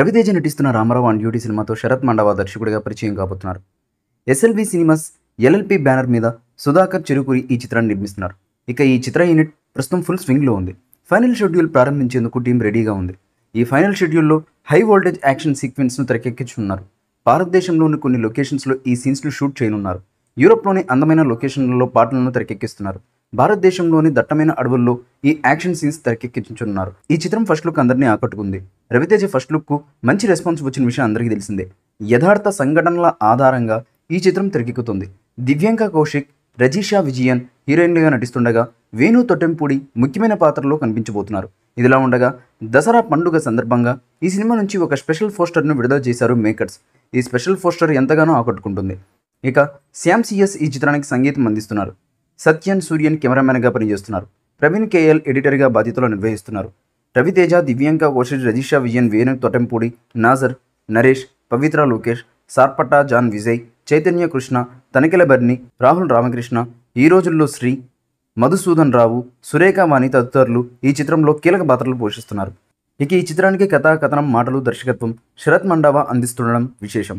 రవితేజ నటిస్తున్న Ramarao and duty సినిమాతో శరత్ మండవా దర్శకుడిగా పరిచయం కాబోతున్నారు ఎస్ఎల్వి సినిమాస్ ఎల్ఎల్పి బ్యానర్ మీద సుధాకర్ చెరుకురి ఈ చిత్రాన్ని నిర్మిస్తున్నారు ఇక ఈ చిత్ర యూనిట్ ప్రస్తుతం ఫుల్ స్వింగ్లో ఉంది ఫైనల్ షెడ్యూల్ ప్రారంభించేందుకు టీం రెడీగా ఉంది ఈ ఫైనల్ షెడ్యూల్లో హై వోల్టేజ్ యాక్షన్ సీక్వెన్స్ను తెరకెక్కించున్నారు భారతదేశంలోని కొన్ని లొకేషన్స్లో ఈ సీన్స్ను షూట్ చేయనున్నారు యూరోప్లోని అందమైన లొకేషన్లలో పాటలను తెరకెక్కిస్తున్నారు భారతదేశంలోని దట్టమైన అడవుల్లో ఈ యాక్షన్ సీన్స్ తెరకెక్కించున్నారు ఈ చిత్రం ఫస్ట్ లుక్ అందరినీ ఆకట్టుకుంది రవితేజ ఫస్ట్ లుక్ కు మంచి రెస్పాన్స్ వచ్చిన విషయం అందరికీ తెలిసిందే యథార్థ సంఘటనల ఆధారంగా ఈ చిత్రం తెరకెక్కుతుంది దివ్యాంక కౌశిక్ రజీషా విజయన్ హీరోయిన్లుగా నటిస్తుండగా వేణు తొట్టెంపూడి ముఖ్యమైన పాత్రలో కనిపించబోతున్నారు ఇదిలా ఉండగా దసరా పండుగ సందర్భంగా ఈ సినిమా నుంచి ఒక స్పెషల్ పోస్టర్ను విడుదల చేశారు మేకర్స్ ఈ స్పెషల్ పోస్టర్ ఎంతగానో ఆకట్టుకుంటుంది ఇక శ్యామ్ సిఎస్ ఈ చిత్రానికి సంగీతం అందిస్తున్నారు సత్యన్ సూర్యన్ కెమెరామెన్గా పనిచేస్తున్నారు ప్రవీణ్ కేఎల్ ఎడిటర్గా బాధ్యతలు నిర్వహిస్తున్నారు రవితేజ దివ్యాంక ఓషజ్ రజిషా విజయన్ వేణు తొటంపూడి నాజర్ నరేష్ పవిత్ర లోకేష్ సార్పట జాన్ విజయ్ చైతన్య కృష్ణ తనకిల బర్ని రాహుల్ రామకృష్ణ ఈ రోజుల్లో శ్రీ మధుసూదన్ రావు సురేఖ వాణి తదితరులు ఈ చిత్రంలో కీలక పాత్రలు పోషిస్తున్నారు ఇక ఈ చిత్రానికి కథా కథనం మాటలు దర్శకత్వం శరత్ మండావా అందిస్తుండడం విశేషం